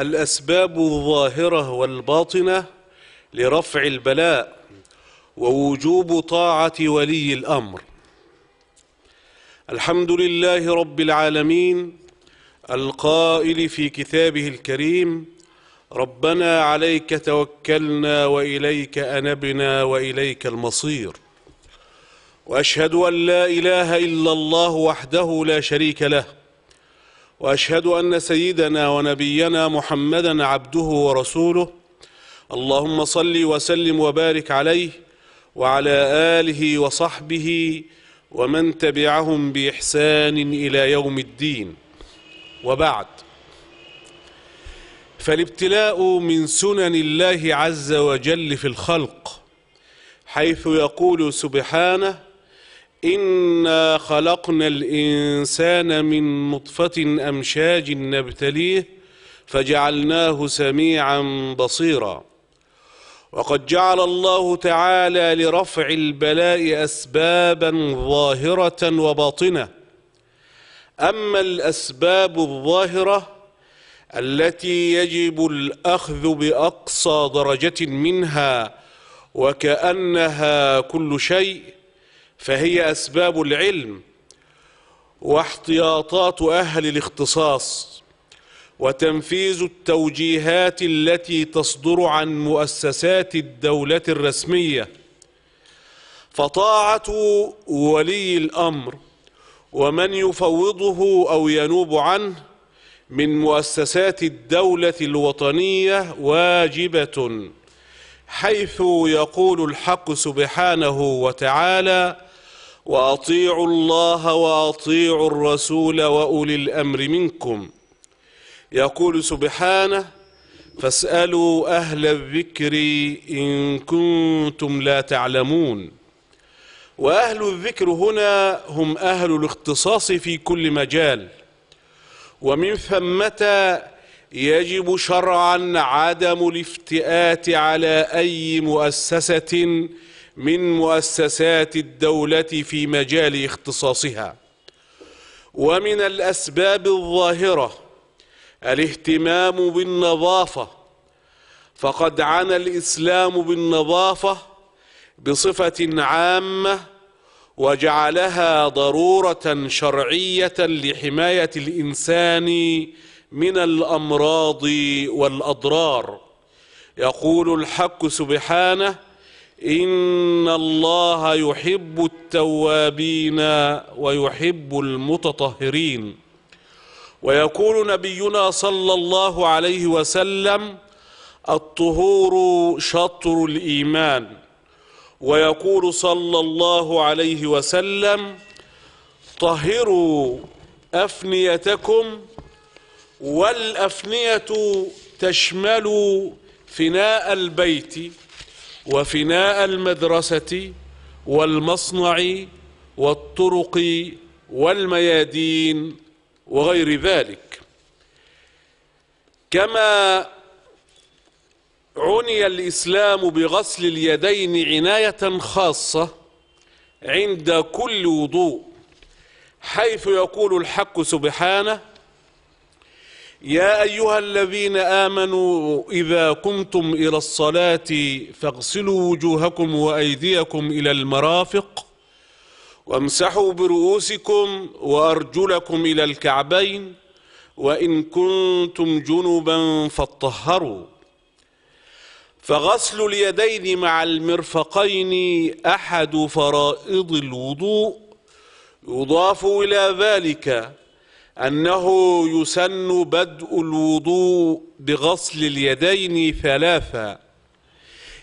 الأسباب الظاهرة والباطنة لرفع البلاء ووجوب طاعة ولي الأمر الحمد لله رب العالمين القائل في كتابه الكريم ربنا عليك توكلنا وإليك أنبنا وإليك المصير وأشهد أن لا إله إلا الله وحده لا شريك له واشهد ان سيدنا ونبينا محمدا عبده ورسوله اللهم صل وسلم وبارك عليه وعلى اله وصحبه ومن تبعهم باحسان الى يوم الدين وبعد فالابتلاء من سنن الله عز وجل في الخلق حيث يقول سبحانه إنا خلقنا الإنسان من نطفة أمشاج نبتليه فجعلناه سميعا بصيرا وقد جعل الله تعالى لرفع البلاء أسبابا ظاهرة وباطنة أما الأسباب الظاهرة التي يجب الأخذ بأقصى درجة منها وكأنها كل شيء فهي أسباب العلم واحتياطات أهل الاختصاص وتنفيذ التوجيهات التي تصدر عن مؤسسات الدولة الرسمية فطاعة ولي الأمر ومن يفوضه أو ينوب عنه من مؤسسات الدولة الوطنية واجبة حيث يقول الحق سبحانه وتعالى واطيعوا الله واطيعوا الرسول واولي الامر منكم يقول سبحانه فاسالوا اهل الذكر ان كنتم لا تعلمون واهل الذكر هنا هم اهل الاختصاص في كل مجال ومن ثمه يجب شرعا عدم الافتئات على اي مؤسسه من مؤسسات الدولة في مجال اختصاصها ومن الأسباب الظاهرة الاهتمام بالنظافة فقد عنى الإسلام بالنظافة بصفة عامة وجعلها ضرورة شرعية لحماية الإنسان من الأمراض والأضرار يقول الحق سبحانه إن الله يحب التوابين ويحب المتطهرين ويقول نبينا صلى الله عليه وسلم الطهور شطر الإيمان ويقول صلى الله عليه وسلم طهروا أفنيتكم والأفنية تشمل فناء البيت وفناء المدرسة والمصنع والطرق والميادين وغير ذلك كما عني الإسلام بغسل اليدين عناية خاصة عند كل وضوء حيث يقول الحق سبحانه يا أيها الذين آمنوا إذا قمتم إلى الصلاة فاغسلوا وجوهكم وأيديكم إلى المرافق وامسحوا برؤوسكم وأرجلكم إلى الكعبين وإن كنتم جنبا فاطهروا فغسل اليدين مع المرفقين أحد فرائض الوضوء يضاف إلى ذلك أنه يسن بدء الوضوء بغسل اليدين ثلاثا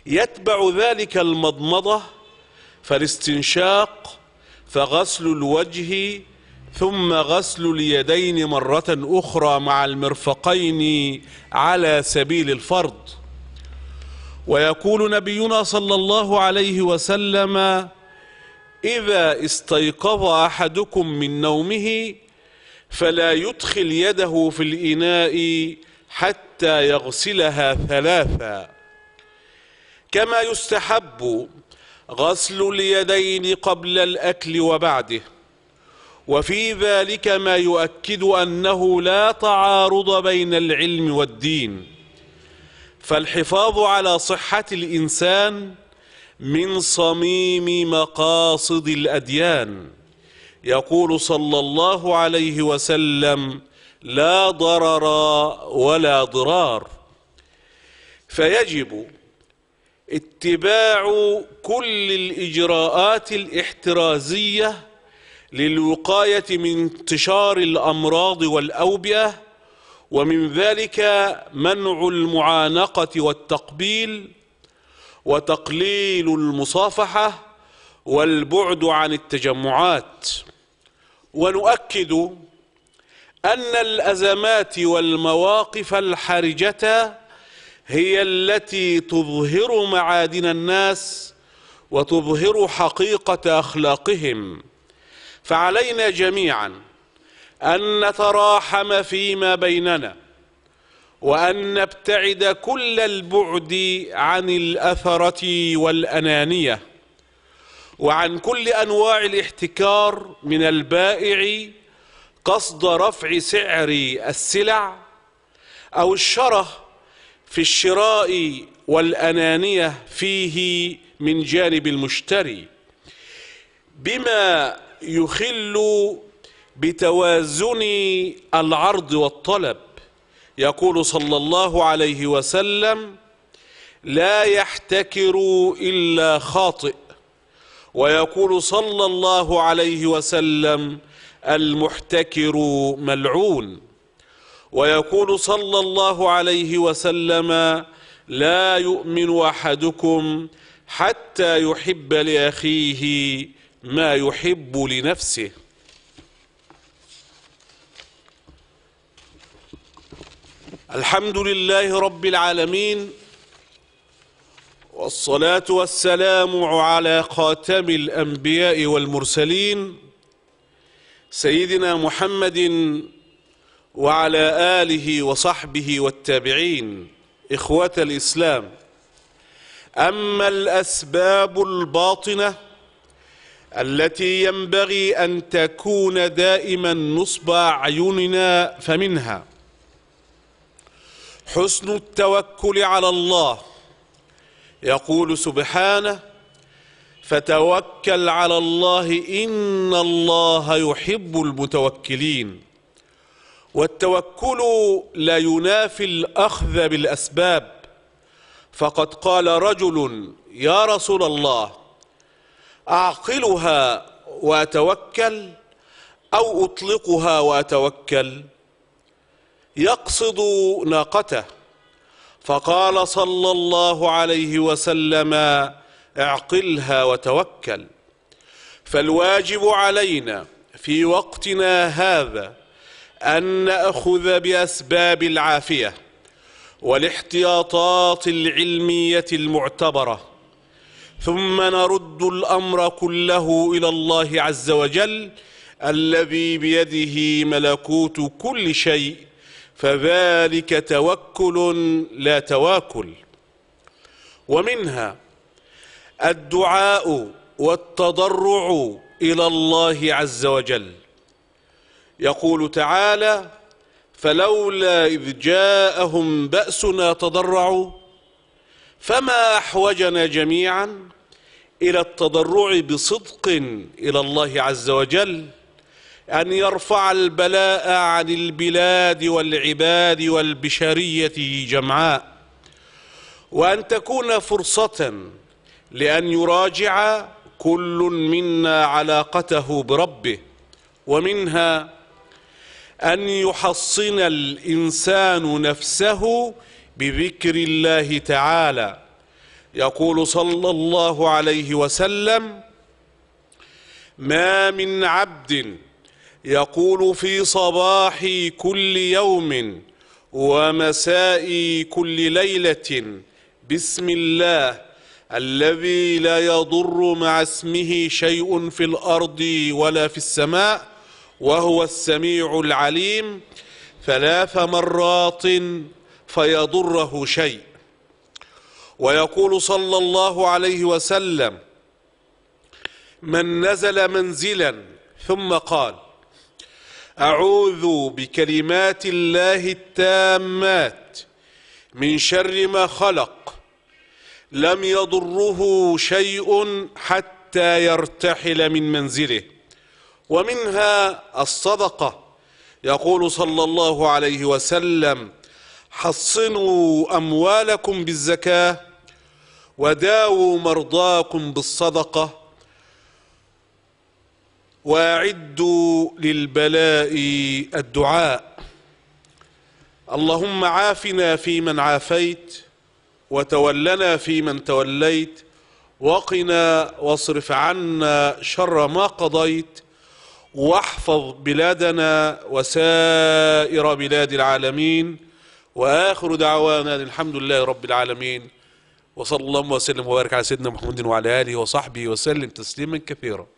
يتبع ذلك المضمضة فالاستنشاق فغسل الوجه ثم غسل اليدين مرة أخرى مع المرفقين على سبيل الفرض ويقول نبينا صلى الله عليه وسلم إذا استيقظ أحدكم من نومه فلا يدخل يده في الإناء حتى يغسلها ثلاثا كما يستحب غسل اليدين قبل الأكل وبعده وفي ذلك ما يؤكد أنه لا تعارض بين العلم والدين فالحفاظ على صحة الإنسان من صميم مقاصد الأديان يقول صلى الله عليه وسلم لا ضرر ولا ضرار فيجب اتباع كل الإجراءات الاحترازية للوقاية من انتشار الأمراض والأوبئة ومن ذلك منع المعانقة والتقبيل وتقليل المصافحة والبعد عن التجمعات ونؤكد أن الأزمات والمواقف الحرجة هي التي تظهر معادن الناس وتظهر حقيقة أخلاقهم فعلينا جميعا أن نتراحم فيما بيننا وأن نبتعد كل البعد عن الأثرة والأنانية وعن كل أنواع الاحتكار من البائع قصد رفع سعر السلع أو الشره في الشراء والأنانية فيه من جانب المشتري بما يخل بتوازن العرض والطلب يقول صلى الله عليه وسلم لا يحتكر إلا خاطئ ويقول صلى الله عليه وسلم المحتكر ملعون ويقول صلى الله عليه وسلم لا يؤمن احدكم حتى يحب لاخيه ما يحب لنفسه الحمد لله رب العالمين والصلاة والسلام على خاتم الأنبياء والمرسلين سيدنا محمد وعلى آله وصحبه والتابعين إخوة الإسلام أما الأسباب الباطنة التي ينبغي أن تكون دائما نصب أعيننا فمنها حسن التوكل على الله يقول سبحانه فتوكل على الله إن الله يحب المتوكلين والتوكل لا ينافي الأخذ بالأسباب فقد قال رجل يا رسول الله أعقلها وأتوكل أو أطلقها وأتوكل يقصد ناقته فقال صلى الله عليه وسلم اعقلها وتوكل فالواجب علينا في وقتنا هذا ان ناخذ باسباب العافيه والاحتياطات العلميه المعتبره ثم نرد الامر كله الى الله عز وجل الذي بيده ملكوت كل شيء فذلك توكل لا تواكل ومنها الدعاء والتضرع إلى الله عز وجل يقول تعالى فلولا إذ جاءهم بأسنا تضرعوا فما أحوجنا جميعا إلى التضرع بصدق إلى الله عز وجل أن يرفع البلاء عن البلاد والعباد والبشرية جمعاء وأن تكون فرصة لأن يراجع كل منا علاقته بربه ومنها أن يحصن الإنسان نفسه بذكر الله تعالى يقول صلى الله عليه وسلم ما من عبد يقول في صباح كل يوم ومساء كل ليلة بسم الله الذي لا يضر مع اسمه شيء في الأرض ولا في السماء وهو السميع العليم ثلاث مرات فيضره شيء ويقول صلى الله عليه وسلم من نزل منزلا ثم قال اعوذ بكلمات الله التامات من شر ما خلق لم يضره شيء حتى يرتحل من منزله ومنها الصدقه يقول صلى الله عليه وسلم حصنوا اموالكم بالزكاه وداووا مرضاكم بالصدقه واعدوا للبلاء الدعاء اللهم عافنا فيمن عافيت وتولنا فيمن توليت وقنا واصرف عنا شر ما قضيت واحفظ بلادنا وسائر بلاد العالمين واخر دعوانا الحمد لله رب العالمين وصلى الله وسلم وبارك على سيدنا محمد وعلى اله وصحبه وسلم تسليما كثيرا